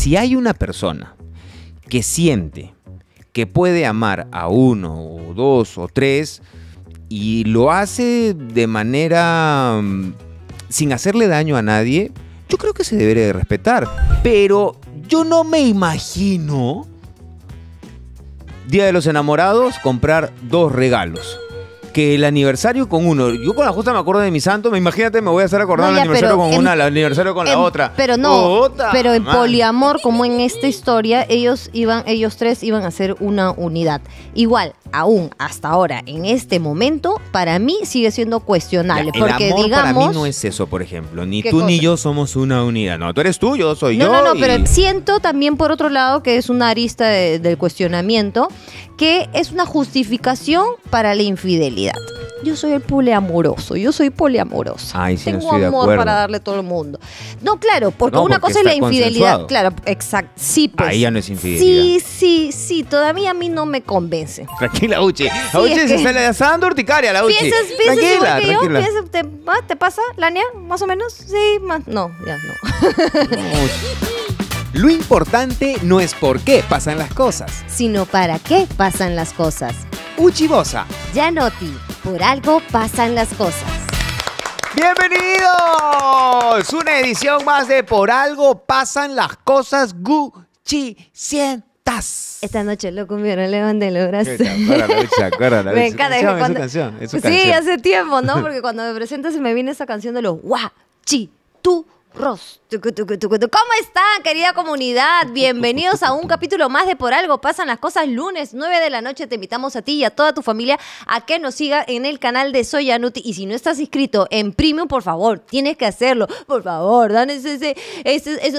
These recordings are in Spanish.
si hay una persona que siente que puede amar a uno o dos o tres y lo hace de manera mm, sin hacerle daño a nadie, yo creo que se debería de respetar. Pero yo no me imagino Día de los Enamorados comprar dos regalos que el aniversario con uno. Yo con la justa me acuerdo de mi santo, me imagínate, me voy a hacer acordar el aniversario con una, el aniversario con la otra. Pero no, pero en poliamor, como en esta historia, ellos iban, ellos tres iban a ser una unidad. Igual, aún hasta ahora, en este momento, para mí sigue siendo cuestionable. porque amor para mí no es eso, por ejemplo. Ni tú ni yo somos una unidad. No, tú eres tú, yo soy yo. No, no, no pero siento también, por otro lado, que es una arista del cuestionamiento, que es una justificación para la infidelidad. Yo soy el poliamoroso, yo soy poliamoroso. Ay, sí, Tengo amor para darle a todo el mundo. No, claro, porque una cosa es la infidelidad. Claro, exacto. Sí, pues. Ahí ya no es infidelidad. Sí, sí, sí, todavía a mí no me convence. Tranquila, Uchi. Uchi se, está dando urticaria, la Uchi. ¿Piensas, tranquila, tranquila. ¿Te, pasa, Lania? ¿Más o menos? Sí, más. No, ya no. Lo importante no es por qué pasan las cosas, sino para qué pasan las cosas. Uchi Uchibosa. Yanotti. Por algo pasan las cosas. Bienvenidos. Una edición más de Por algo pasan las cosas Gucci sientas Esta noche lo comieron de los brazos. Me encanta. sí, hace tiempo, ¿no? Porque cuando me presentas se me viene esa canción de los guachi, tú, Ross. ¿Cómo están, querida comunidad? Bienvenidos a un capítulo más de Por Algo Pasan las Cosas. Lunes, 9 de la noche, te invitamos a ti y a toda tu familia a que nos siga en el canal de Soy Anuti. Y si no estás inscrito en Premium, por favor, tienes que hacerlo. Por favor, dan esos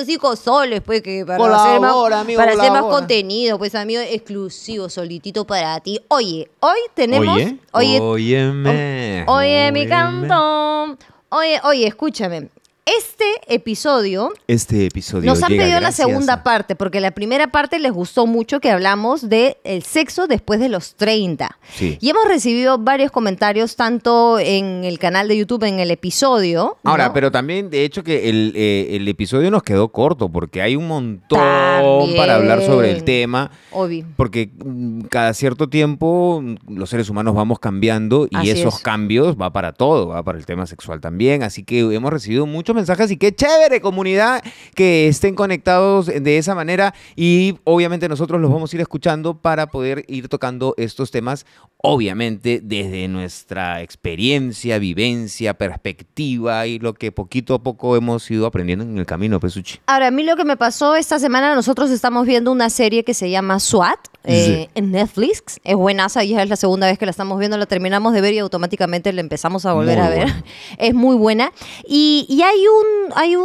hijos soles, pues, para hacer, más, contenido, pues, amigo, exclusivo, solitito para ti. Oye, hoy tenemos... Oye, oye, mi canto. Oye, oye, escúchame. Este episodio. Este episodio. Nos han pedido la segunda parte, porque la primera parte les gustó mucho que hablamos de sexo después de los 30. Y hemos recibido varios comentarios, tanto en el canal de YouTube, en el episodio. Ahora, pero también, de hecho, que eh, el, episodio nos quedó corto, porque hay un montón para hablar sobre el tema. Obvio. Porque mm, cada cierto tiempo mm, los seres humanos vamos cambiando y esos cambios va para todo, va para el tema sexual también. Así que hemos recibido muchos mensajes y qué chévere comunidad que estén conectados de esa manera y obviamente nosotros los vamos a ir escuchando para poder ir tocando estos temas, obviamente desde nuestra experiencia, vivencia, perspectiva y lo que poquito a poco hemos ido aprendiendo en el camino, Pesuchi. Pues, Ahora, a mí lo que me pasó esta semana, nosotros estamos viendo una serie que se llama SWAT eh, en Netflix, es buenaza y es la segunda vez que la estamos viendo, la terminamos de ver y automáticamente la empezamos a volver a ver. Es muy buena. y hay hay un, hay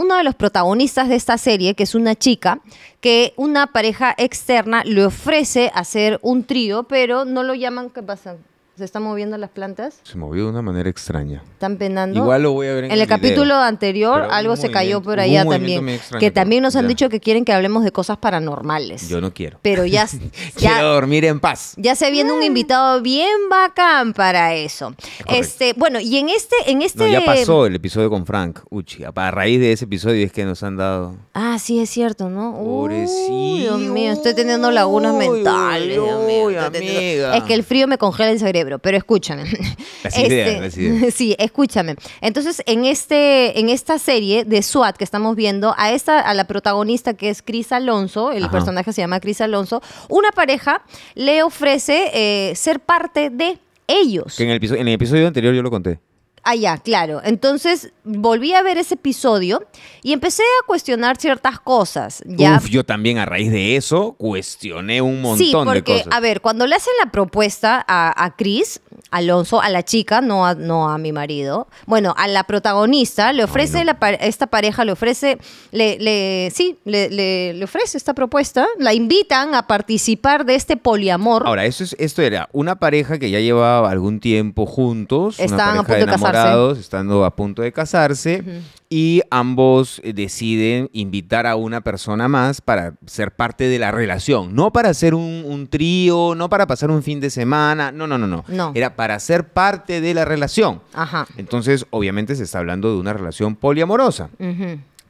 uno de los protagonistas de esta serie, que es una chica, que una pareja externa le ofrece hacer un trío, pero no lo llaman, ¿qué pasa? ¿Se están moviendo las plantas? Se movió de una manera extraña. ¿Están penando? Igual lo voy a ver en, el, capítulo anterior, algo se cayó por allá también. que también nos han dicho que quieren que hablemos de cosas paranormales. Yo no quiero. Pero ya. quiero dormir en paz. Ya se viene un mm. invitado bien bacán para eso. Este, bueno, y en este, en este. ya pasó el episodio con Frank Uchi. A raíz de ese episodio es que nos han dado. Ah, sí, es cierto, ¿no? Pobrecito. Dios mío, estoy teniendo lagunas mentales. Uy, Es que el frío me congela el cerebro pero escúchame. Este, sí, escúchame. Entonces, en, este, en esta serie de SWAT que estamos viendo, a, esta, a la protagonista que es Cris Alonso, el personaje se llama Cris Alonso, una pareja le ofrece eh, ser parte de ellos. Que en el, en el episodio anterior yo lo conté. Ah, ya, claro. Entonces volví a ver ese episodio y empecé a cuestionar ciertas cosas. Uf, yo también a raíz de eso cuestioné un montón sí, porque, A ver, cuando le hacen la propuesta a, a Chris, Alonso, a la chica, no a, no a mi marido, bueno, a la protagonista, le ofrece, esta pareja le ofrece, le, sí, le, le, ofrece esta propuesta, la invitan a participar de este poliamor. Ahora, eso es, esto era una pareja que ya llevaba algún tiempo juntos. Estaban a punto de casarse estando a punto de casarse, y ambos eh, deciden invitar a una persona más para ser parte de la relación. No para hacer un, trío, no para pasar un fin de semana, no, no, no, no, Era para ser parte de la relación. Ajá. Entonces, obviamente se está hablando de una relación poliamorosa.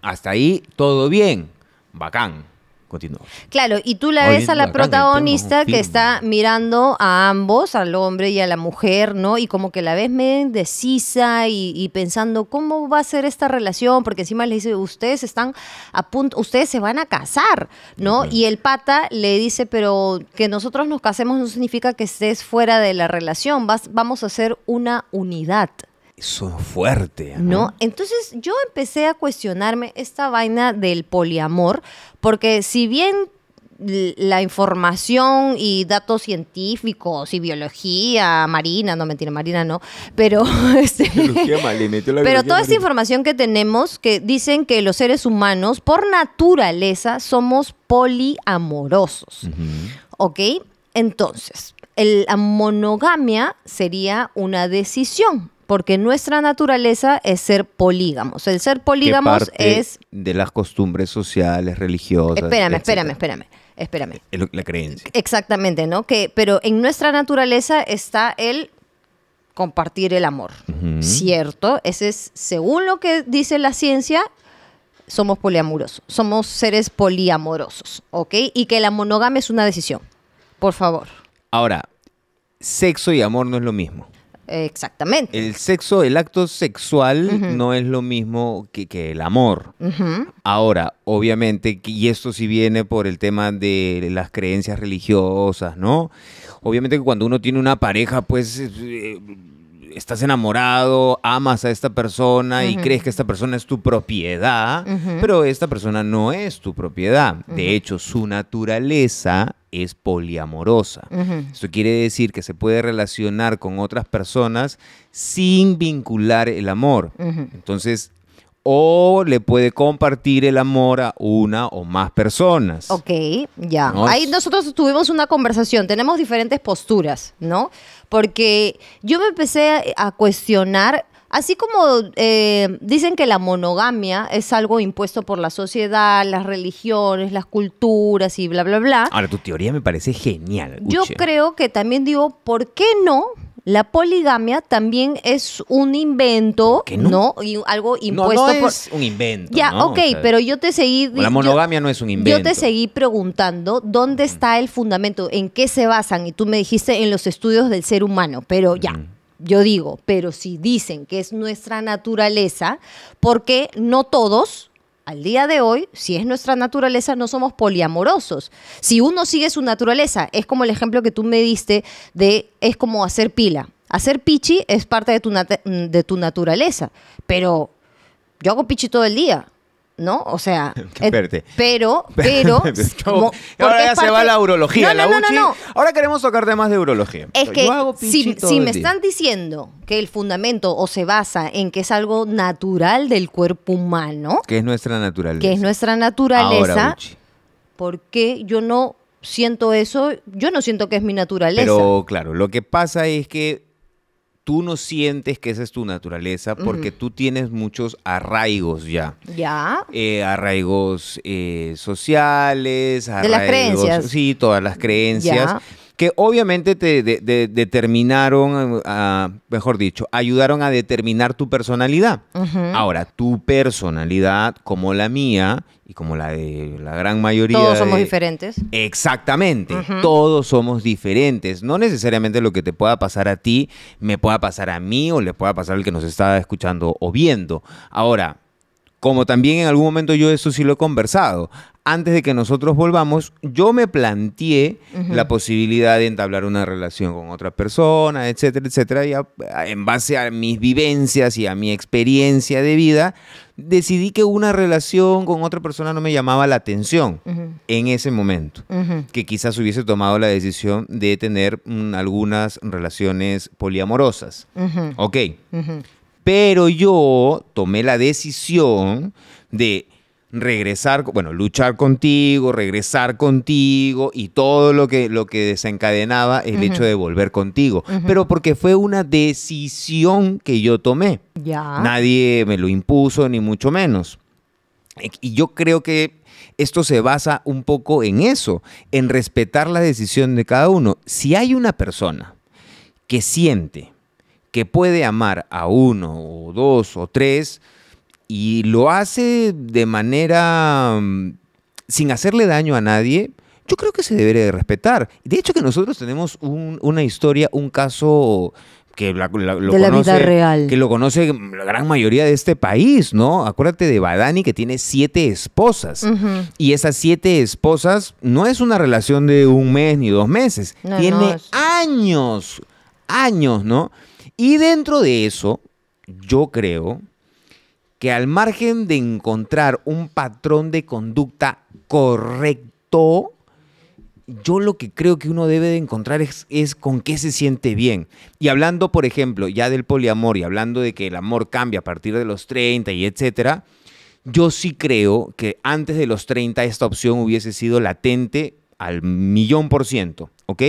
Hasta ahí todo bien, bacán. Claro, y tú la ves a la protagonista que está mirando a ambos, al hombre y a la mujer, ¿no? Y como que la ves medio indecisa y, pensando cómo va a ser esta relación, porque encima le dice, ustedes están a punto, ustedes se van a casar, ¿no? Y el pata le dice, pero que nosotros nos casemos no significa que estés fuera de la relación, vas, vamos a ser una unidad. Eso fuerte. ¿no? Entonces yo empecé a cuestionarme esta vaina del poliamor, porque si bien la información y datos científicos y biología marina, no mentira, marina no, pero este, pero toda esta información que tenemos que dicen que los seres humanos por naturaleza somos poliamorosos, ¿ok? Entonces, la monogamia sería una decisión porque nuestra naturaleza es ser polígamos. El ser polígamos es... De las costumbres sociales, religiosas. Espérame, espérame, espérame. Espérame. Eh, la creencia. Exactamente, ¿no? Que, pero en nuestra naturaleza está el compartir el amor, ¿cierto? Ese es, según lo que dice la ciencia, somos poliamorosos, somos seres poliamorosos, ¿ok? Y que la monogamia es una decisión, por favor. Ahora, sexo y amor no es lo mismo. Exactamente. El sexo, el acto sexual no es lo mismo que, que el amor. Ahora, obviamente, y esto sí viene por el tema de las creencias religiosas, ¿no? Obviamente que cuando uno tiene una pareja, pues... Eh, estás enamorado, amas a esta persona y crees que esta persona es tu propiedad, pero esta persona no es tu propiedad. De hecho, su naturaleza es poliamorosa. Esto quiere decir que se puede relacionar con otras personas sin vincular el amor. Entonces, o le puede compartir el amor a una o más personas. Ok, ya. Ahí nosotros tuvimos una conversación, tenemos diferentes posturas, ¿no? Porque yo me empecé a, cuestionar, así como eh, dicen que la monogamia es algo impuesto por la sociedad, las religiones, las culturas y bla, bla, bla. Ahora, tu teoría me parece genial. Yo creo que también digo, ¿por qué no? La poligamia también es un invento, no? Y algo impuesto no, no es un invento. Ya, ok, pero yo te seguí... La monogamia no es un invento. Yo te seguí preguntando dónde está el fundamento, en qué se basan, y tú me dijiste en los estudios del ser humano, pero ya, yo digo, pero si dicen que es nuestra naturaleza, ¿por qué no todos al día de hoy, si es nuestra naturaleza, no somos poliamorosos. Si uno sigue su naturaleza, es como el ejemplo que tú me diste de es como hacer pila. Hacer pichi es parte de tu, de tu naturaleza, pero yo hago pichi todo el día. ¿no? O sea, eh, pero, pero, ahora ya se va la urología, ahora queremos tocar más de urología. Es que si, si me están diciendo que el fundamento o se basa en que es algo natural del cuerpo humano, que es nuestra naturaleza, que es nuestra naturaleza, ahora, ¿por qué yo no siento eso? Yo no siento que es mi naturaleza. Pero claro, lo que pasa es que tú no sientes que esa es tu naturaleza porque tú tienes muchos arraigos ya. Ya. Eh, arraigos eh, sociales, arraigos. De las creencias. Sí, todas las creencias que obviamente te determinaron, mejor dicho, ayudaron a determinar tu personalidad. Ahora, tu personalidad, como la mía y como la de la gran mayoría. Todos somos diferentes. Exactamente, todos somos diferentes. No necesariamente lo que te pueda pasar a ti me pueda pasar a mí o le pueda pasar al que nos está escuchando o viendo. Ahora, como también en algún momento yo eso sí lo he conversado. Antes de que nosotros volvamos, yo me planteé la posibilidad de entablar una relación con otra persona, etcétera, etcétera. Y en base a mis vivencias y a mi experiencia de vida, decidí que una relación con otra persona no me llamaba la atención en ese momento. Que quizás hubiese tomado la decisión de tener algunas relaciones poliamorosas. Ok. Pero yo tomé la decisión de regresar, bueno, luchar contigo, regresar contigo y todo lo que, lo que desencadenaba el hecho de volver contigo. Pero porque fue una decisión que yo tomé. Ya. Nadie me lo impuso, ni mucho menos. Y yo creo que esto se basa un poco en eso, en respetar la decisión de cada uno. Si hay una persona que siente que puede amar a uno o dos o tres y lo hace de manera mm, sin hacerle daño a nadie, yo creo que se debería de respetar. De hecho que nosotros tenemos una historia, un caso que lo conoce, que lo conoce la gran mayoría de este país, ¿no? Acuérdate de Badani que tiene siete esposas y esas siete esposas no es una relación de un mes ni dos meses, tiene años, años, ¿no? Y dentro de eso, yo creo que al margen de encontrar un patrón de conducta correcto, yo lo que creo que uno debe de encontrar es, con qué se siente bien. Y hablando, por ejemplo, ya del poliamor y hablando de que el amor cambia a partir de los 30 y etcétera, yo sí creo que antes de los 30 esta opción hubiese sido latente al millón por ciento, ¿ok?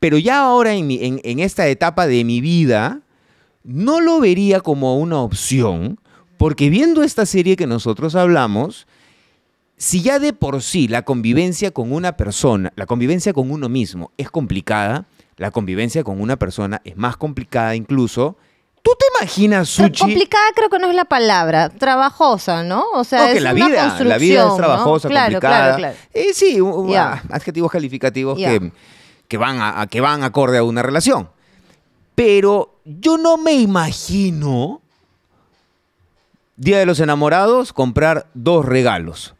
Pero ya ahora en, esta etapa de mi vida, no lo vería como una opción, porque viendo esta serie que nosotros hablamos, si ya de por sí la convivencia con una persona, la convivencia con uno mismo es complicada, la convivencia con una persona es más complicada incluso. ¿Tú te imaginas, Suchi? Complicada creo que no es la palabra, trabajosa, ¿no? O sea, es la una vida, construcción, es trabajosa, ¿no? claro, Claro, claro. Eh, sí, ah, adjetivos calificativos que que van, a, que van acorde a una relación. Pero yo no me imagino Día de los Enamorados comprar dos regalos.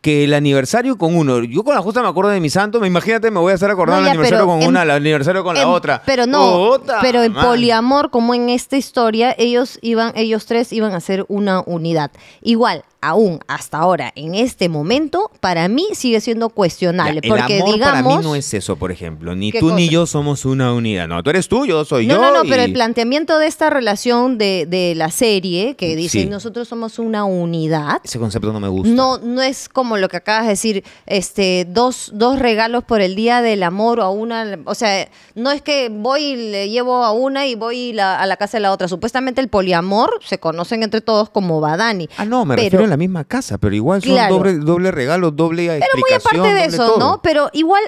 Que el aniversario con uno. Yo con la justa me acuerdo de mi santo. Me imagínate, me voy a estar acordando el aniversario con una, el aniversario con la otra. Pero no. pero en poliamor, como en esta historia, ellos iban, ellos tres iban a ser una unidad. Igual, aún hasta ahora, en este momento, para mí sigue siendo cuestionable. porque amor digamos. Para mí no es eso, por ejemplo. Ni tú ni yo somos una unidad. No, tú eres tú, yo soy yo. No, no, no pero el planteamiento de esta relación de, la serie, que mm, dice nosotros somos una unidad. Ese concepto no me gusta. No, no es como lo que acabas de decir, este, dos, dos regalos por el día del amor o a una. O sea, no es que voy le llevo a una y voy a la casa de la otra. Supuestamente el poliamor se conocen entre todos como Badani. Ah, no, me pero, refiero la misma casa, pero igual son doble, regalo, doble pero explicación. Pero muy aparte de eso, ¿no? Pero igual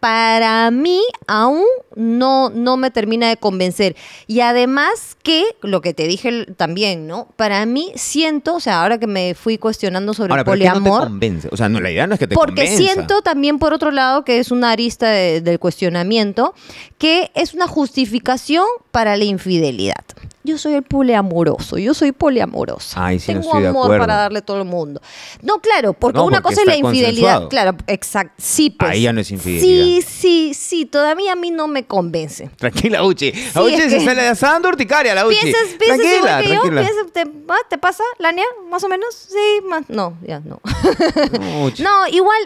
para mí aún no, no me termina de convencer. Y además que, lo que te dije también, ¿no? Para mí siento, o sea, ahora que me fui cuestionando sobre el poliamor. no te convence? O sea, la idea no es que te Porque siento también, por otro lado, que es una arista del cuestionamiento, que es una justificación para la infidelidad yo soy el poliamoroso, yo soy poliamorosa. Ay, sí, Tengo amor para darle a todo el mundo. No, claro, porque una cosa es la infidelidad. Claro, exacto. Sí, pues. Ahí ya no es infidelidad. Sí, sí, sí, todavía a mí no me convence. Tranquila, Uchi. Uchi se le está dando urticaria, la Uchi. Piensas, tranquila, igual que tranquila. Yo, ah, ¿te, pasa, Lania? ¿Más o menos? Sí, más. No, ya, no, no igual,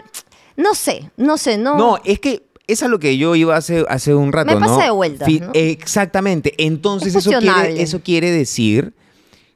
no sé, no sé, no. No, es que esa es lo que yo iba hace, hace un rato. Me pasa de vuelta. Exactamente. Entonces, eso, quiere, decir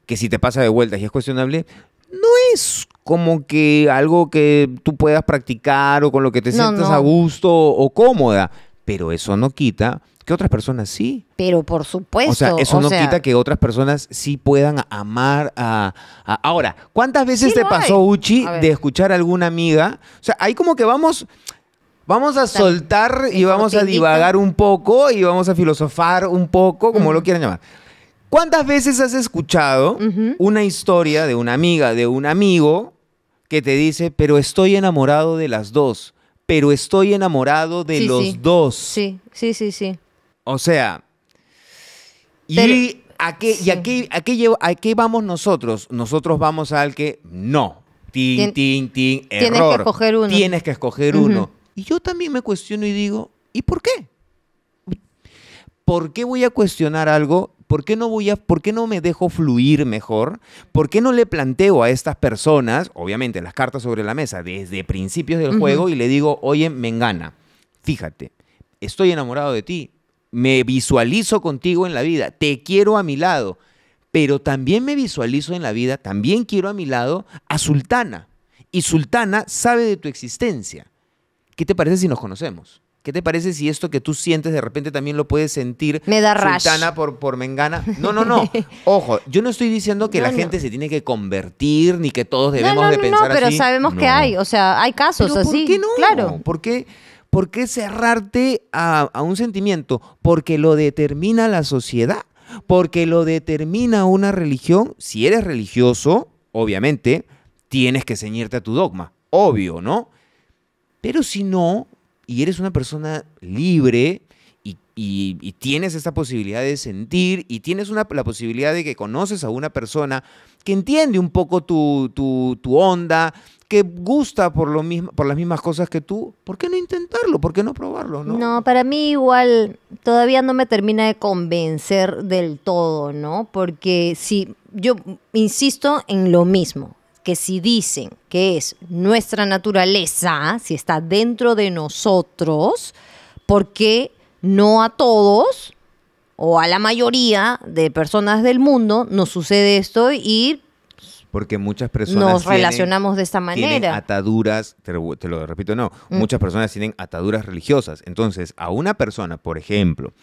que si te pasa de vuelta y es cuestionable, no es como que algo que tú puedas practicar o con lo que te sientas a gusto o cómoda. Pero eso no quita que otras personas sí. Pero por supuesto. O sea, eso no quita que otras personas sí puedan amar a... Ahora, ¿cuántas veces te pasó, Uchi, de escuchar a alguna amiga? O sea, ahí como que vamos... Vamos a soltar y vamos a divagar un poco y vamos a filosofar un poco, como lo quieran llamar. ¿Cuántas veces has escuchado una historia de una amiga, de un amigo, que te dice, pero estoy enamorado de las dos, pero estoy enamorado de los dos? Sí, sí, sí, sí. O sea, ¿y, a qué, y a, vamos nosotros? Nosotros vamos al que no. error. Tienes que escoger uno. Tienes que escoger uno. Y yo también me cuestiono y digo, ¿y por qué? ¿Por qué voy a cuestionar algo? ¿Por qué no voy a por qué no me dejo fluir mejor? ¿Por qué no le planteo a estas personas, obviamente las cartas sobre la mesa desde principios del juego y le digo, "Oye, me engana. Fíjate, estoy enamorado de ti, me visualizo contigo en la vida, te quiero a mi lado, pero también me visualizo en la vida, también quiero a mi lado a Sultana. Y Sultana sabe de tu existencia. ¿qué te parece si nos conocemos? ¿Qué te parece si esto que tú sientes de repente también lo puedes sentir Me da Sultana por, por Mengana? No, no, no. Ojo, yo no estoy diciendo que la gente se tiene que convertir ni que todos debemos de pensar así. No, pero sabemos que hay, o sea, hay casos así. ¿Por qué no? Claro. ¿Por qué, por qué cerrarte a, a un sentimiento? Porque lo determina la sociedad, porque lo determina una religión. Si eres religioso, obviamente, tienes que ceñirte a tu dogma. Obvio, ¿no? Pero si no, y eres una persona libre y, tienes esta posibilidad de sentir y tienes la posibilidad de que conoces a una persona que entiende un poco tu, onda, que gusta por, lo mismo, por las mismas cosas que tú, ¿por qué no intentarlo? ¿Por qué no probarlo? No? para mí igual todavía no me termina de convencer del todo, ¿no? Porque si yo insisto en lo mismo, que si dicen que es nuestra naturaleza, si está dentro de nosotros, ¿por qué no a todos o a la mayoría de personas del mundo nos sucede esto y porque muchas personas nos relacionamos de esta manera. ataduras, te lo, repito, no, mm. muchas personas tienen ataduras religiosas. Entonces, a una persona, por ejemplo,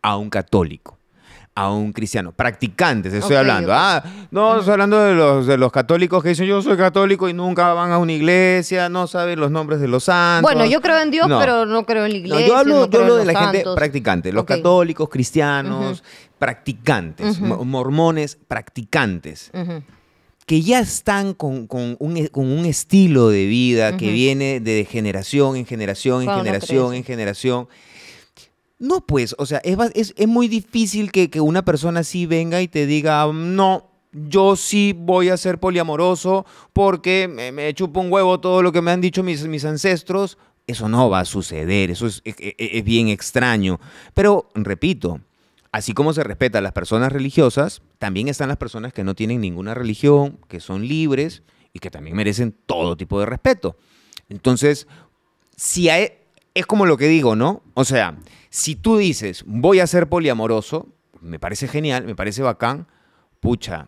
a un católico, a un cristiano. Practicantes, estoy hablando. Ah, no, estoy hablando de los, de los católicos que dicen yo soy católico y nunca van a una iglesia, no saben los nombres de los santos. Bueno, yo creo en Dios, pero no creo en la iglesia. yo hablo, de la gente practicante, los católicos, cristianos, practicantes, mormones practicantes. que ya están con, con, un, e, estilo de vida que viene de generación en generación en generación en generación no, pues, o sea, es, es, muy difícil que, una persona así venga y te diga, no, yo sí voy a ser poliamoroso porque me, me chupo un huevo todo lo que me han dicho mis, mis ancestros. Eso no va a suceder, eso es, es bien extraño. Pero, repito, así como se respeta a las personas religiosas, también están las personas que no tienen ninguna religión, que son libres y que también merecen todo tipo de respeto. Entonces, si es como lo que digo, ¿no? O sea, si tú dices, voy a ser poliamoroso, me parece genial, me parece bacán, pucha,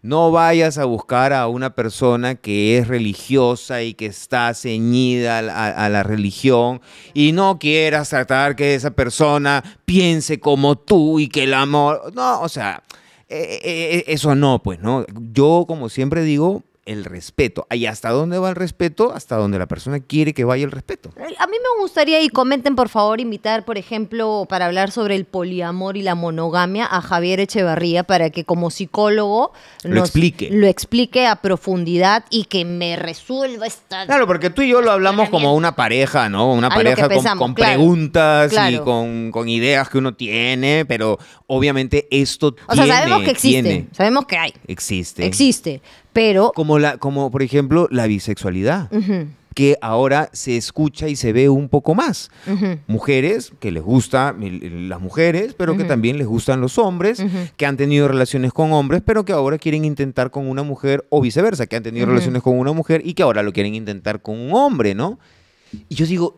no vayas a buscar a una persona que es religiosa y que está ceñida a, la religión y no quieras tratar que esa persona piense como tú y que el amor... No, o sea, eh, eh, eh, eso no, pues, ¿no? Yo, como siempre digo, el respeto. ¿Y hasta dónde va el respeto? Hasta donde la persona quiere que vaya el respeto. A mí me gustaría, y comenten por favor, invitar, por ejemplo, para hablar sobre el poliamor y la monogamia a Javier Echevarría para que como psicólogo lo, explique. lo explique a profundidad y que me resuelva esta... Claro, porque tú y yo lo hablamos como una pareja, ¿no? Una pareja con, preguntas y con, ideas que uno tiene, pero obviamente esto... O sea, sabemos que existe, sabemos que hay. Existe. Existe pero. Como, la, como por ejemplo, la bisexualidad. que ahora se escucha y se ve un poco más. Mujeres que les gustan las mujeres, pero que también les gustan los hombres, que han tenido relaciones con hombres, pero que ahora quieren intentar con una mujer, o viceversa, que han tenido relaciones con una mujer y que ahora lo quieren intentar con un hombre, ¿no? Y yo digo,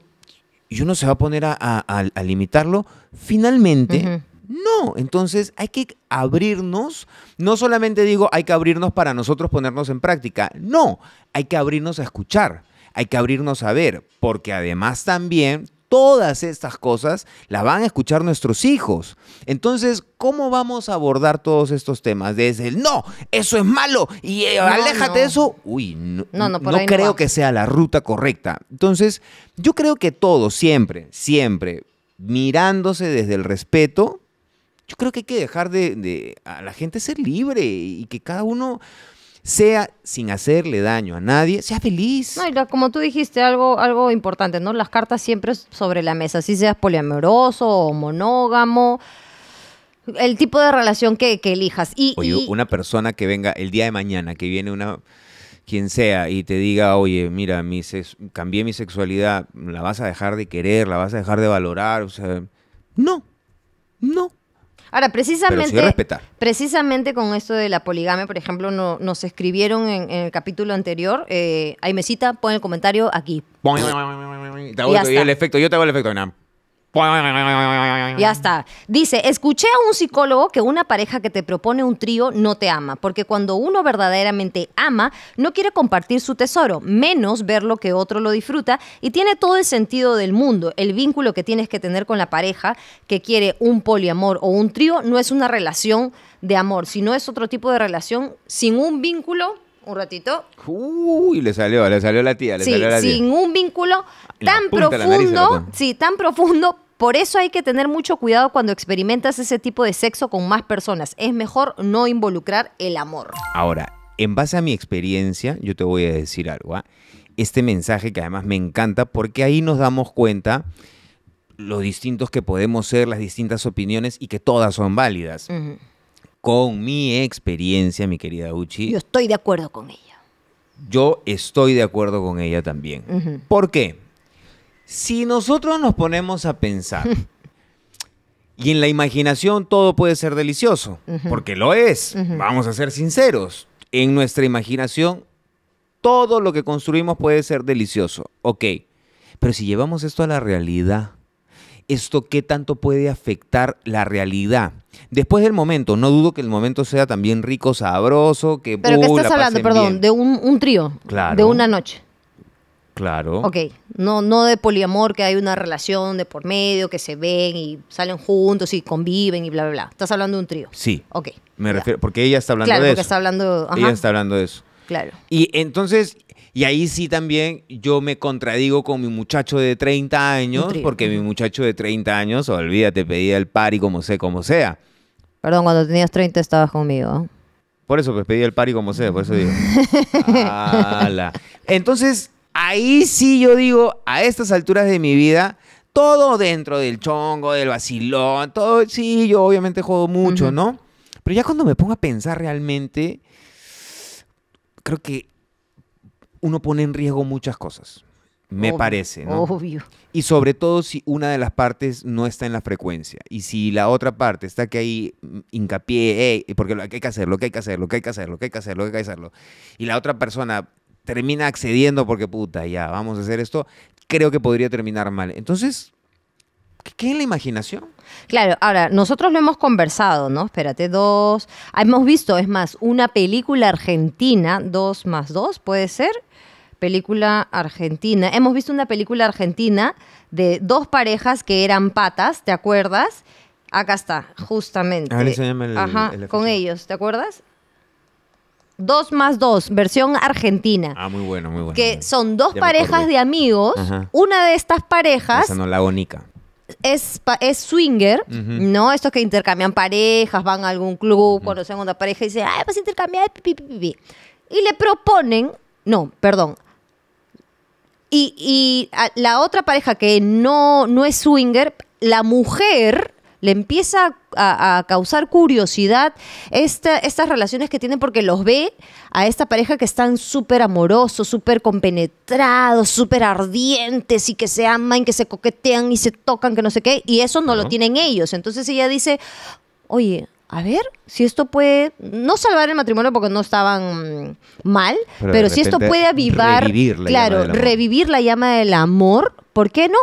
y uno se va a poner a, a limitarlo. Finalmente, no, entonces hay que abrirnos, no solamente digo hay que abrirnos para nosotros ponernos en práctica, no, hay que abrirnos a escuchar, hay que abrirnos a ver, porque además también todas estas cosas las van a escuchar nuestros hijos. Entonces, ¿cómo vamos a abordar todos estos temas? Desde el no, eso es malo y eh, aléjate de eso. Uy, no, no creo que sea la ruta correcta. Entonces, yo creo que todo, siempre, siempre, mirándose desde el respeto, creo que hay que dejar de, a la gente ser libre y que cada uno sea sin hacerle daño a nadie, sea feliz. como tú dijiste, algo, algo importante, ¿no? Las cartas siempre sobre la mesa, si seas poliamoroso o monógamo. El tipo de relación que, elijas. Y, oye, una persona que venga el día de mañana, que viene una quien sea y te diga, oye, mira, mi cambié mi sexualidad, la vas a dejar de querer, la vas a dejar de valorar, o sea, no, no, Ahora, precisamente, precisamente con esto de la poligamia, por ejemplo, no, nos escribieron en, el capítulo anterior, eh, mesita, pon el comentario aquí. Te y el efecto, yo te hago el efecto, Nam. Ya está. Dice, escuché a un psicólogo que una pareja que te propone un trío no te ama, porque cuando uno verdaderamente ama, no quiere compartir su tesoro, menos ver lo que otro lo disfruta, y tiene todo el sentido del mundo. El vínculo que tienes que tener con la pareja que quiere un poliamor o un trío no es una relación de amor, sino es otro tipo de relación sin un vínculo un ratito. Uy, le salió, le salió la tía, le salió la tía. Sin un vínculo tan profundo, sí, tan profundo. Por eso hay que tener mucho cuidado cuando experimentas ese tipo de sexo con más personas. Es mejor no involucrar el amor. Ahora, en base a mi experiencia, yo te voy a decir algo. ¿ah? Este mensaje que además me encanta porque ahí nos damos cuenta lo distintos que podemos ser, las distintas opiniones y que todas son válidas. Ajá con mi experiencia, mi querida Uchi. Yo estoy de acuerdo con ella. Yo estoy de acuerdo con ella también. ¿Por qué? Si nosotros nos ponemos a pensar, y en la imaginación todo puede ser delicioso, porque lo es, vamos a ser sinceros, en nuestra imaginación todo lo que construimos puede ser delicioso, ok, pero si llevamos esto a la realidad, esto qué tanto puede afectar la realidad. Después del momento, no dudo que el momento sea también rico, sabroso, que... Pero uh, estás hablando, perdón, de un, trío, claro. de una noche. Claro. Ok, no, no de poliamor, que hay una relación de por medio, que se ven y salen juntos y conviven y bla, bla, bla. Estás hablando de un trío. Sí. Ok. Me refiero, porque ella está hablando de Está hablando, Ella está hablando de eso. Y entonces, y ahí sí también yo me contradigo con mi muchacho de 30 años, porque mi muchacho de 30 años, olvídate, pedía el pari como sea, como sea. Perdón, cuando tenías 30 estabas conmigo. Por eso, pues pedía el pari como sea, por eso digo. Entonces, ahí sí yo digo, a estas alturas de mi vida, todo dentro del chongo, del vacilón, todo, sí, yo obviamente juego mucho, ¿no? Pero ya cuando me pongo a pensar realmente, creo que uno pone en riesgo muchas cosas, me parece. ¿no? Obvio. Y sobre todo si una de las partes no está en la frecuencia y si la otra parte está que ahí mm, hincapié, porque lo hay que hacer, lo que hay que hacer, lo que hay que hacer, lo que hay que hacerlo, que hay que hacerlo, y la otra persona termina accediendo porque puta, ya, vamos a hacer esto, creo que podría terminar mal. Entonces, ¿Qué es la imaginación? Claro, ahora, nosotros lo hemos conversado, ¿no? Espérate, dos. Hemos visto, es más, una película argentina, dos más dos, puede ser. Película argentina. Hemos visto una película argentina de dos parejas que eran patas, ¿te acuerdas? Acá está, justamente. Ajá, con ellos, ¿te acuerdas? Dos más dos, versión argentina. Ah, muy bueno, muy bueno. Que son dos parejas de amigos. Una de estas parejas. Esa no, la única es, es swinger, ¿no? Estos que intercambian parejas, van a algún club, conocen a una pareja y dicen, ay, vas pues a intercambiar, Y le proponen, no, perdón. Y, y la otra pareja que no, no es swinger, la mujer le empieza a a, causar curiosidad estas relaciones que tienen porque los ve a esta pareja que están súper amorosos, súper compenetrados, súper ardientes y que se aman, que se coquetean y se tocan, que no sé qué, y eso no lo tienen ellos. Entonces ella dice, oye, a ver si esto puede no salvar el matrimonio porque no estaban mal, pero, si esto puede avivar, claro, revivir la llama del amor, ¿por qué no?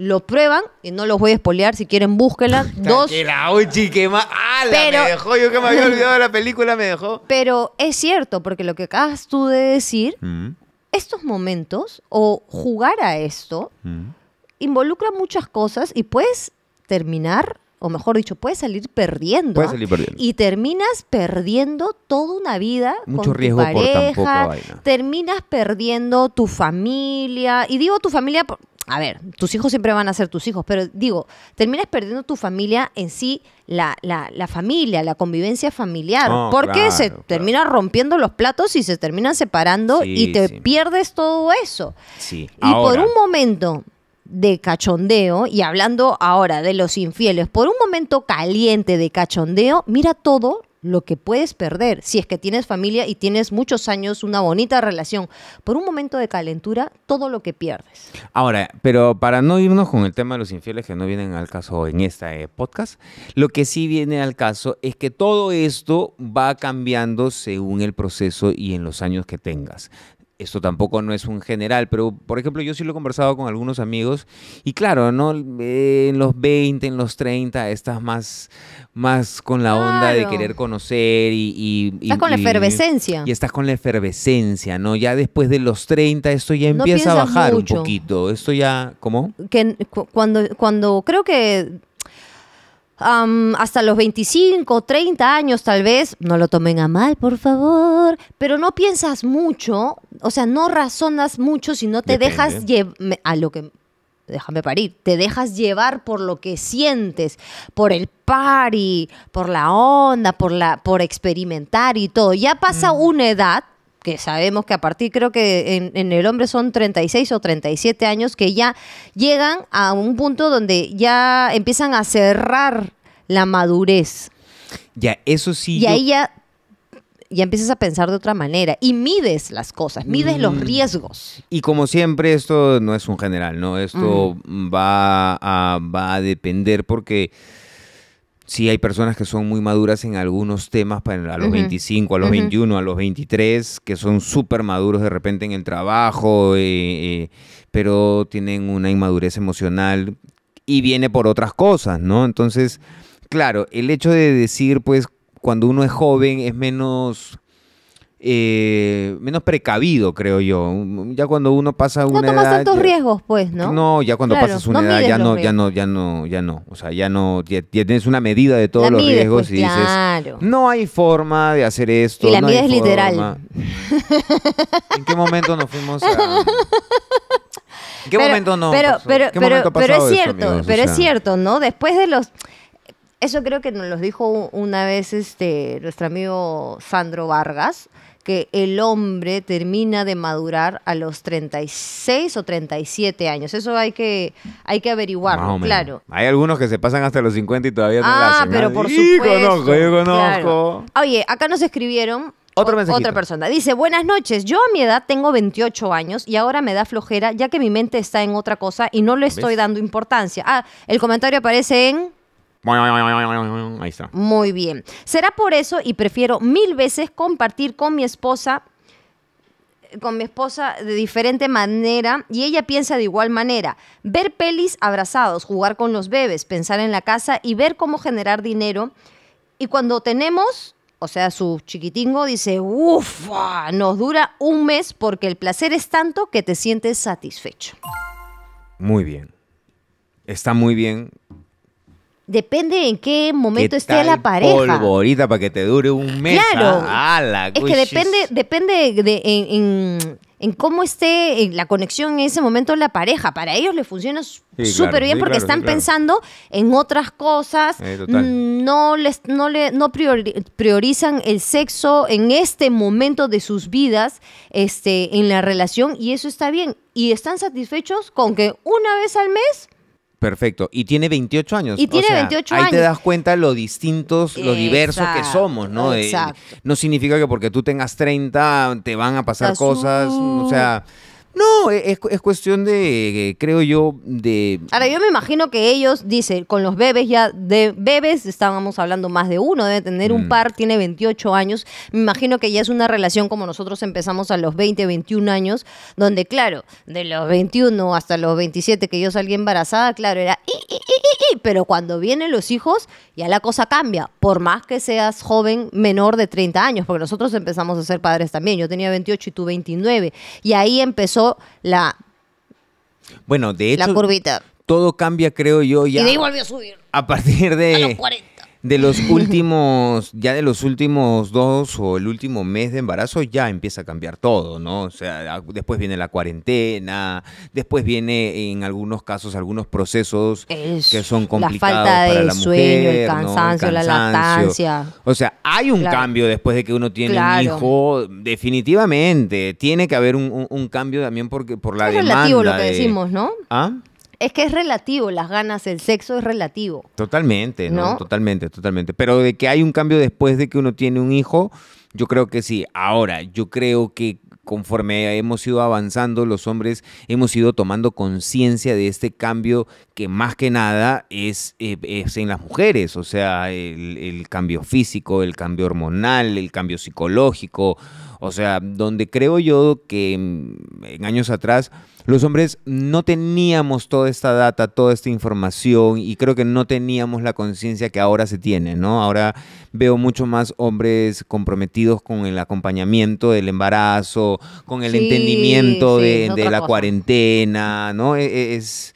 lo prueban y no los voy a espolear. Si quieren, búsquenla. Dos. Ah, la Uchi, que más. me dejó. Yo que me había olvidado de la película, me dejó. Pero es cierto, porque lo que acabas tú de decir, mm. estos momentos o jugar a esto mm. involucra muchas cosas y puedes terminar. O mejor dicho, puedes salir perdiendo. Puedes ¿ah? salir perdiendo. Y terminas perdiendo toda una vida. Mucho riesgo pareja, por tan poca vaina. Terminas perdiendo tu familia. Y digo tu familia a ver, tus hijos siempre van a ser tus hijos, pero digo, terminas perdiendo tu familia en sí, la, familia, la convivencia familiar, porque se terminan rompiendo los platos y se terminan separando y te pierdes todo eso. Y por un momento de cachondeo, y hablando ahora de los infieles, por un momento caliente de cachondeo, mira todo lo que puedes perder si es que tienes familia y tienes muchos años, una bonita relación. Por un momento de calentura, todo lo que pierdes. Ahora, pero para no irnos con el tema de los infieles que no vienen al caso en este podcast, lo que sí viene al caso es que todo esto va cambiando según el proceso y en los años que tengas esto tampoco no es un general, pero por ejemplo yo sí lo he conversado con algunos amigos y claro, ¿no? Eh, en los 20, en los 30 estás más, más con la onda de querer conocer y... y estás con la efervescencia. Y, estás con la efervescencia, ¿no? Ya después de los 30 esto ya empieza a bajar un poquito, esto ya, ¿cómo? Que cuando, cuando creo que hasta los 25, 30 años tal vez, no lo tomen a mal, por favor, pero no piensas mucho, o sea, no razonas mucho si no te dejas a lo que déjame parir, te dejas llevar por lo que sientes, por el party, por la onda, por la por experimentar y todo. Ya pasa mm. una edad que sabemos que a partir, creo que en, el hombre son 36 o 37 años, que ya llegan a un punto donde ya empiezan a cerrar la madurez. Ya, eso sí. Y ahí ya, empiezas a pensar de otra manera y mides las cosas, mides los mm. riesgos. Y como siempre, esto no es un general, ¿no? Esto va, va a depender porque sí hay personas que son muy maduras en algunos temas, para, a los 25, a los 21, a los 23, que son súper maduros de repente en el trabajo, eh, eh, pero tienen una inmadurez emocional y viene por otras cosas, ¿no? Entonces, claro, el hecho de decir, pues, cuando uno es joven es menos eh, menos precavido, creo yo. Ya cuando uno pasa una no tomas tantos riesgos, pues, ¿no? No, ya cuando pasas una edad ya no, ya no, ya no, ya no. O sea, ya no tienes una medida de todos los riesgos pues, y dices, no hay forma de hacer esto. Y la no es literal. ¿En qué momento nos fuimos a ¿En qué momento no? Pero, pero, pero, pero es cierto, pero es cierto, ¿no? Después de los eso creo que nos lo dijo una vez este nuestro amigo Sandro Vargas, que el hombre termina de madurar a los 36 o 37 años. Eso hay que, hay que averiguarlo, claro. Hay algunos que se pasan hasta los 50 y todavía no lo hacen. Ah, pero por sí, supuesto. conozco, yo conozco. Oye, acá nos escribieron otra, persona. Dice, buenas noches, yo a mi edad tengo 28 años y ahora me da flojera ya que mi mente está en otra cosa y no le ah, estoy dando importancia. Ah, el comentario aparece en... Ahí está. Muy bien. Será por eso y prefiero mil veces compartir con mi esposa con mi esposa de diferente manera y ella piensa de igual manera. Ver pelis abrazados, jugar con los bebés, pensar en la casa y ver cómo generar dinero. Y cuando tenemos, o sea, su chiquitingo dice, uff nos dura un mes porque el placer es tanto que te sientes satisfecho. Muy bien. Está muy bien Depende en qué momento esté la pareja. ahorita para que te dure un mes. Claro. Ah, es que depende, depende de, en, cómo esté la conexión en ese momento la pareja. Para ellos les funciona súper bien porque están pensando en otras cosas. Mm, no les, no le, no priorizan el sexo en este momento de sus vidas, este, en la relación, y eso está bien. Y están satisfechos con que una vez al mes Perfecto. Y tiene 28 años. Y tiene 28 ahí años. Ahí te das cuenta lo distintos, lo diversos que somos, ¿no? Eh, no significa que porque tú tengas 30 te van a pasar cosas, o sea... Uh. No, es, cuestión de, eh, creo yo, de... Ahora, yo me imagino que ellos, dice, con los bebés ya, de bebés, estábamos hablando más de uno, debe tener un mm. par, tiene 28 años, me imagino que ya es una relación como nosotros empezamos a los 20, 21 años, donde claro, de los 21 hasta los 27 que yo salí embarazada, claro, era... y pero cuando vienen los hijos, ya la cosa cambia, por más que seas joven menor de 30 años, porque nosotros empezamos a ser padres también, yo tenía 28 y tú 29, y ahí empezó trazó la, bueno, de hecho, la curvita. Todo cambia, creo yo, ya. Y de ahí volvió a subir. A partir de. A los 40 de los últimos, ya de los últimos dos o el último mes de embarazo ya empieza a cambiar todo, ¿no? O sea, después viene la cuarentena, después viene en algunos casos algunos procesos que son complicados la falta de sueño, mujer, el, cansancio, la lactancia. O sea, hay un cambio después de que uno tiene un hijo, definitivamente tiene que haber un, cambio también porque por la es lo que decimos, ¿no? ¿Ah? es que es relativo, las ganas, el sexo es relativo. Totalmente, ¿no? Totalmente, totalmente. Pero de que hay un cambio después de que uno tiene un hijo, yo creo que sí. Ahora, yo creo que conforme hemos ido avanzando, los hombres hemos ido tomando conciencia de este cambio que más que nada es, eh, en las mujeres, o sea, el, cambio físico, el cambio hormonal, el cambio psicológico, o sea, donde creo yo que mm, en años atrás los hombres no teníamos toda esta data, toda esta información y creo que no teníamos la conciencia que ahora se tiene, ¿no? Ahora veo mucho más hombres comprometidos con el acompañamiento del embarazo, con el entendimiento de, la cuarentena, ¿no? E, e, es,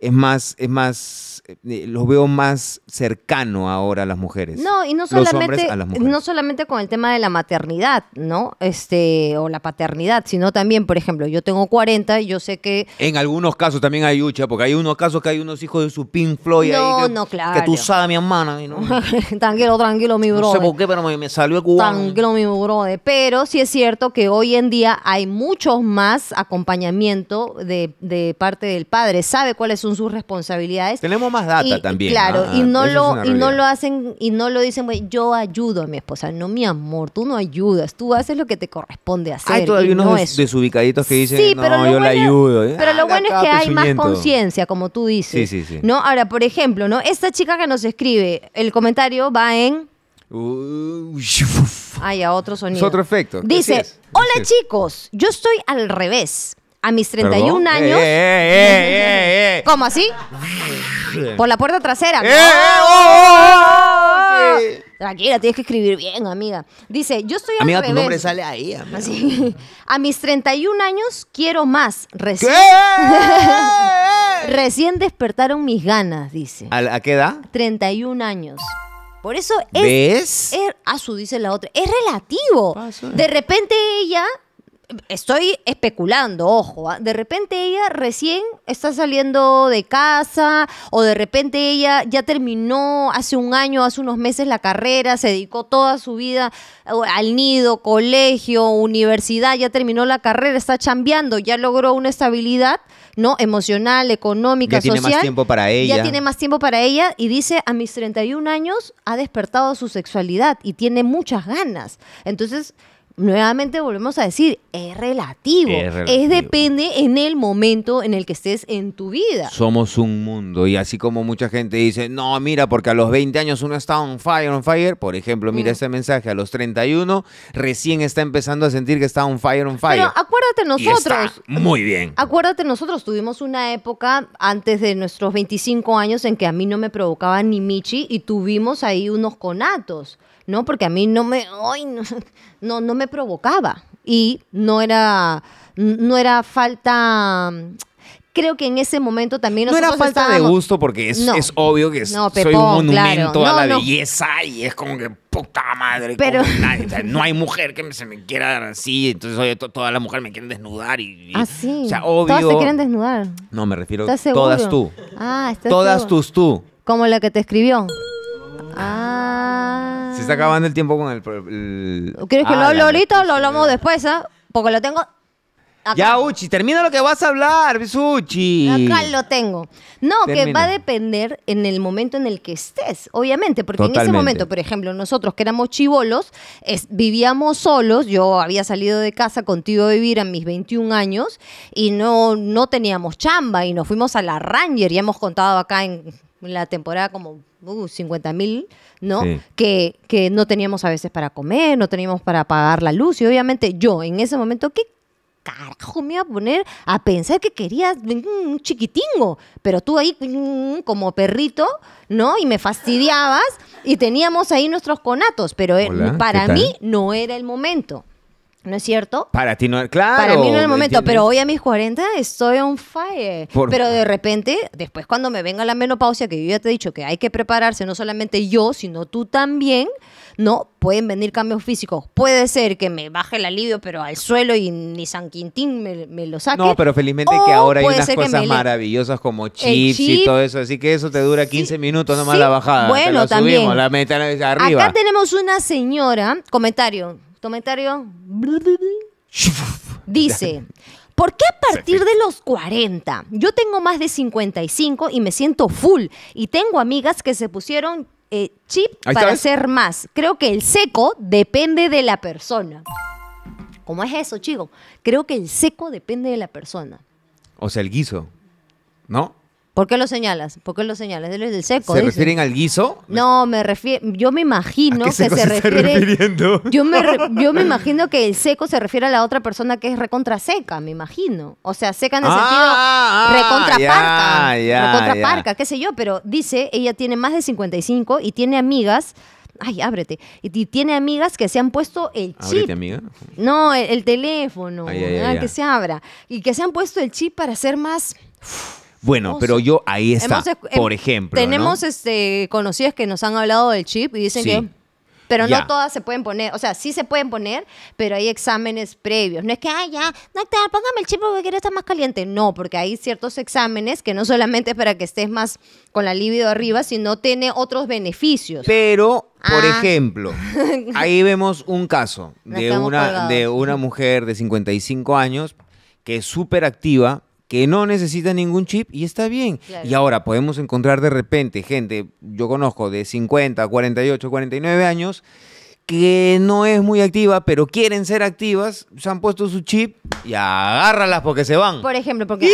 es más, es más, eh, eh, los veo más cercano ahora a las mujeres. No, y no solamente, no solamente con el tema de la maternidad, ¿no? Este, o la paternidad, sino también, por ejemplo, yo tengo 40 y yo sé que... En algunos casos también hay lucha, porque hay unos casos que hay unos hijos de su pin Floyd ahí que, no, tú sabes, mi hermana. ¿no? tranquilo, tranquilo, mi bro. No sé por pero me, salió Tranquilo, mi bro. Pero sí es cierto que hoy en día hay muchos más acompañamiento de parte del padre. Sabe cuál es su sus responsabilidades. Tenemos más data también. Claro, y no ah, lo no lo hacen y no lo dicen, güey. yo ayudo a mi esposa, no mi amor, tú no ayudas, tú haces lo que te corresponde hacer. Hay todavía unos desubicaditos que dicen, no, yo la ayudo. Pero lo ah, bueno es que hay más conciencia, como tú dices. ¿No? Ahora, por ejemplo, ¿no? Esta chica que nos escribe, el comentario va en hay Ay, a otro sonido. Es otro efecto. Dice, hola chicos, yo estoy al revés a mis 31 eh, años. Eh, eh, ¿Cómo así? Por la puerta trasera. Tranquila, tienes que escribir bien, amiga. Dice, yo estoy al Amiga, tu nombre sale ahí, amiga. a mis 31 años quiero más. Recién, Recién despertaron mis ganas, dice. ¿A, qué edad? 31 años. Por eso es, ¿Ves? A ah, su dice la otra. Es relativo. De repente ella estoy especulando, ojo, ¿ah? de repente ella recién está saliendo de casa o de repente ella ya terminó hace un año, hace unos meses la carrera, se dedicó toda su vida eh, al nido, colegio, universidad, ya terminó la carrera, está chambeando, ya logró una estabilidad, ¿no? Emocional, económica, social. Ya tiene más tiempo para ella. Ya tiene más tiempo para ella y dice, a mis 31 años ha despertado su sexualidad y tiene muchas ganas. Entonces, nuevamente volvemos a decir, es relativo. es depende en el momento en el que estés en tu vida. Somos un mundo y así como mucha gente dice, no, mira, porque a los 20 años uno está on fire, on fire. Por ejemplo, mira mm. ese este mensaje, a los 31 recién está empezando a sentir que está on fire, on fire. Pero acuérdate nosotros. muy bien. Acuérdate nosotros, tuvimos una época antes de nuestros 25 años en que a mí no me provocaba ni Michi y tuvimos ahí unos conatos. ¿no? Porque a mí no me, no, no, me provocaba y no era, no era falta... Creo que en ese momento también No era falta de gusto porque es, es obvio que soy un monumento a la belleza y es como que puta madre. Pero... no hay mujer que se me quiera dar así. Entonces oye, la mujer me quieren desnudar. Y, ah, O sea, obvio. Todas te quieren desnudar. No, me refiero a todas tú. Ah, Todas tus tú. Como la que te escribió. Ah. ah. Se está acabando el tiempo con el. ¿Quieres que ah, lo hable ahorita o lo hablamos después, ah? Porque lo tengo. Ya, Uchi, termina lo que vas a hablar, Uchi. Acá lo tengo. No, que va a depender en el momento en el que estés, obviamente, porque en ese momento, por ejemplo, nosotros que éramos chivolos, vivíamos solos, yo había salido de casa contigo a vivir a mis 21 años y no, no teníamos chamba y nos fuimos a la Ranger, y hemos contado acá en la temporada como uh, 50 mil, ¿no? Que, que no teníamos a veces para comer, no teníamos para pagar la luz. Y obviamente yo en ese momento, ¿qué carajo me iba a poner a pensar que querías un chiquitingo? Pero tú ahí mm, como perrito, ¿no? Y me fastidiabas y teníamos ahí nuestros conatos, pero eh, para mí no era el momento. ¿No es cierto? Para ti no, es... claro. Para mí no es el momento, pero hoy a mis 40 estoy on fire. Pero de repente, después cuando me venga la menopausia, que yo ya te he dicho que hay que prepararse, no solamente yo, sino tú también, ¿no? Pueden venir cambios físicos. Puede ser que me baje el alivio, pero al suelo y ni San Quintín me, lo saque. No, pero felizmente que ahora hay unas cosas maravillosas como chips y todo eso, así que eso te dura 15 minutos nomás la bajada. Bueno, también. la arriba. Acá tenemos una señora, comentario comentario. Dice, ¿por qué a partir de los 40? Yo tengo más de 55 y me siento full. Y tengo amigas que se pusieron eh, chip para hacer más. Creo que el seco depende de la persona. ¿Cómo es eso, chico? Creo que el seco depende de la persona. O sea, el guiso, ¿no? ¿Por qué lo señalas? ¿Por qué lo señalas? Él es del seco. ¿Se refieren al guiso? No, me refiero. Yo me imagino que se, se refiere. Refiriendo? Yo me, yo me imagino que el seco se refiere a la otra persona que es recontra seca, me imagino. O sea, seca en el ah, sentido ah, ah, recontra parca. parca, qué sé yo. Pero dice, ella tiene más de 55 y tiene amigas ay, ábrete. Y, tiene amigas que se han puesto el chip. ¿Ábrete, amiga? No, el, teléfono, que se abra. Y que se han puesto el chip para ser más... Bueno, pero yo ahí está, em, por ejemplo. Tenemos este, conocidos que nos han hablado del chip y dicen que pero no todas se pueden poner, o sea, sí se pueden poner, pero hay exámenes previos. No es que, ah, ya, póngame el chip porque quiero estar más caliente. No, porque hay ciertos exámenes que no solamente es para que estés más con la libido arriba, sino tiene otros beneficios. Pero, por ah. ejemplo, ahí vemos un caso de una, de una mujer de 55 años que es súper activa, que no necesita ningún chip y está bien. Y ahora podemos encontrar de repente gente, yo conozco de 50, 48, 49 años, que no es muy activa, pero quieren ser activas, se han puesto su chip y agárralas porque se van. Por ejemplo, porque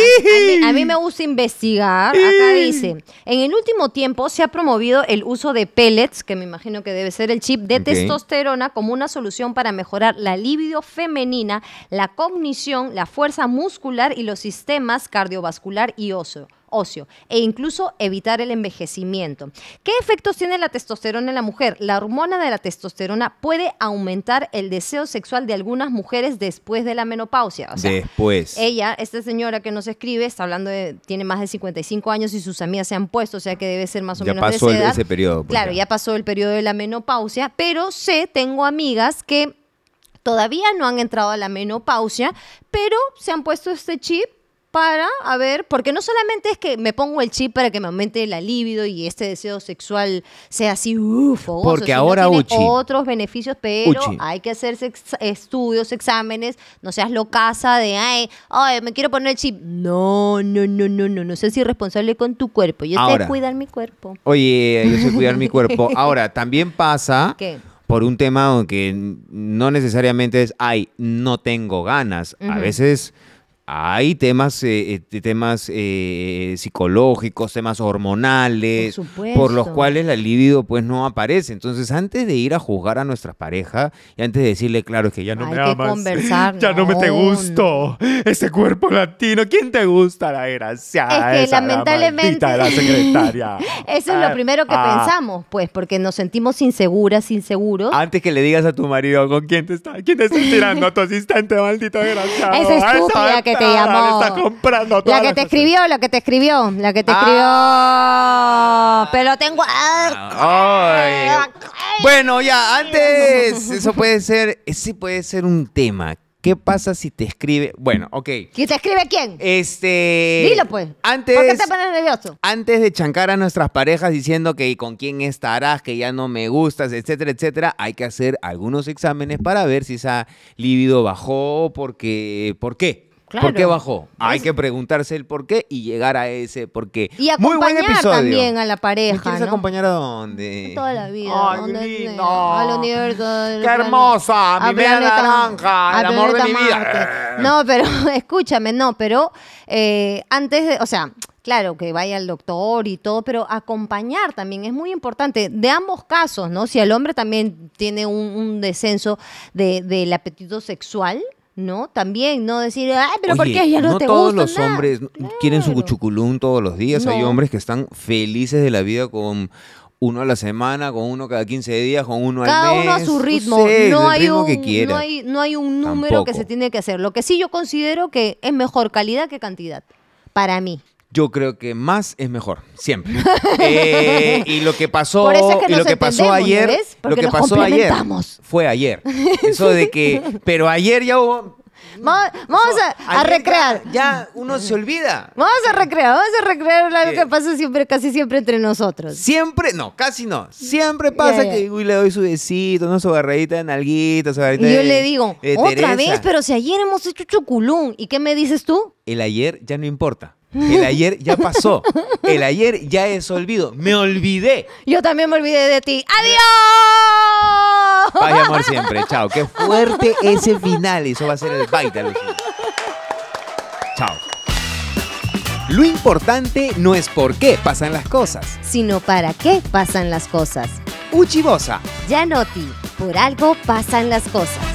a, mí, me gusta investigar. Acá dice, en el último tiempo se ha promovido el uso de pellets, que me imagino que debe ser el chip, de testosterona como una solución para mejorar la libido femenina, la cognición, la fuerza muscular y los sistemas cardiovascular y óseo ocio e incluso evitar el envejecimiento. ¿Qué efectos tiene la testosterona en la mujer? La hormona de la testosterona puede aumentar el deseo sexual de algunas mujeres después de la menopausia. después. Ella, esta señora que nos escribe, está hablando de, tiene más de 55 años y sus amigas se han puesto, o sea que debe ser más o ya menos pasó de esa Ya pasó ese periodo. Pues, claro, ya pasó el periodo de la menopausia, pero sé, tengo amigas que todavía no han entrado a la menopausia, pero se han puesto este chip para, a ver, porque no solamente es que me pongo el chip para que me aumente la libido y este deseo sexual sea así, uff, uh, porque ahora tiene otros beneficios, pero hay que hacer estudios, exámenes, no seas locaza de, ay, ay, me quiero poner el chip. No, no, no, no, no, no seas irresponsable con tu cuerpo. Yo sé cuidar mi cuerpo. Oye, yo sé cuidar mi cuerpo. Ahora, también pasa... por un tema que no necesariamente es, ay, no tengo ganas. A veces hay temas, eh, eh temas eh, psicológicos, temas hormonales, por, los cuales la libido pues no aparece. Entonces, antes de ir a juzgar a nuestra pareja y antes de decirle, claro, es que ya no me amas, ya no, me te gusto, ese cuerpo latino, ¿quién te gusta? La desgraciada, es que lamentablemente Eso es lo ah, primero que ah. pensamos, pues, porque nos sentimos inseguras, inseguros. Antes que le digas a tu marido con quién te está, quién te tirando, a tu asistente maldito desgraciado. Es estúpida que te ah, la que te escribió, la que te escribió, la que te ah. escribió. Pero tengo. Bueno, ya, antes, eso puede ser, ese puede ser un tema. ¿Qué pasa si te escribe? Bueno, ok. ¿Y te escribe quién? Este. Dilo pues. Antes, ¿Por qué te pones nervioso? Antes de chancar a nuestras parejas diciendo que con quién estarás, que ya no me gustas, etcétera, etcétera, hay que hacer algunos exámenes para ver si esa libido bajó, porque. ¿Por qué? ¿Por qué bajó? Hay que preguntarse el por qué y llegar a ese por qué. Y acompañar Muy buen también a la pareja. quieres acompañar a dónde? Toda la vida. Ay, qué lindo. qué hermosa. Mi media naranja. El amor de mi vida. No, pero escúchame, no, pero eh, antes de. O sea claro, que vaya al doctor y todo, pero acompañar también es muy importante de ambos casos, ¿no? Si el hombre también tiene un, descenso del apetito sexual, ¿no? También, no decir, ay, pero ¿por qué ya no, no te todos los hombres quieren su cuchuculún todos los días. Hay hombres que están felices de la vida con uno a la semana, con uno cada 15 días, con uno al mes. Cada uno a su ritmo. No, hay un, no, hay, no hay un número que se tiene que hacer. Lo que sí yo considero que es mejor calidad que cantidad, para mí. Yo creo que más es mejor, siempre. Eh, y lo que pasó, lo que pasó ayer, lo que pasó ayer fue ayer. Eso de que, pero ayer ya hubo Vamos, a, recrear. Ya, uno se olvida. Vamos a recrear, vamos a recrear lo que pasa siempre, casi siempre entre nosotros. Siempre, no, casi no. Siempre pasa que le doy su besito, su sobarradita de nalguita, Y yo le digo, otra vez, pero si ayer hemos hecho choculún. ¿Y qué me dices tú? El ayer ya no importa. El ayer ya pasó. El ayer ya es olvido. Me olvidé. Yo también me olvidé de ti. ¡Adiós! Vaya amor siempre. Chao. Qué fuerte ese final. Eso va a ser el baile. Chao. Lo importante no es por qué pasan las cosas, sino para qué pasan las cosas. Uchibosa. Yanoti. Por algo pasan las cosas.